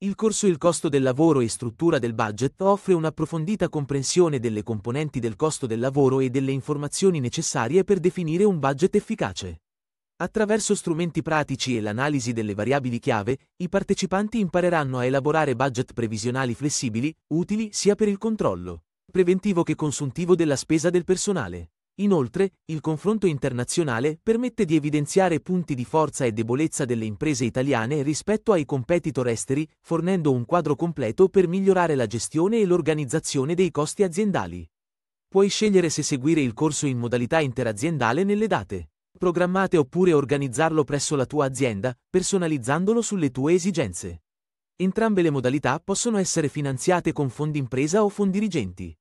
Il corso Il costo del lavoro e struttura del budget offre un'approfondita comprensione delle componenti del costo del lavoro e delle informazioni necessarie per definire un budget efficace. Attraverso strumenti pratici e l'analisi delle variabili chiave, i partecipanti impareranno a elaborare budget previsionali flessibili, utili sia per il controllo preventivo che consuntivo della spesa del personale. Inoltre, il confronto internazionale permette di evidenziare punti di forza e debolezza delle imprese italiane rispetto ai competitor esteri, fornendo un quadro completo per migliorare la gestione e l'organizzazione dei costi aziendali. Puoi scegliere se seguire il corso in modalità interaziendale nelle date programmate oppure organizzarlo presso la tua azienda, personalizzandolo sulle tue esigenze. Entrambe le modalità possono essere finanziate con fondi impresa o fondi dirigenti.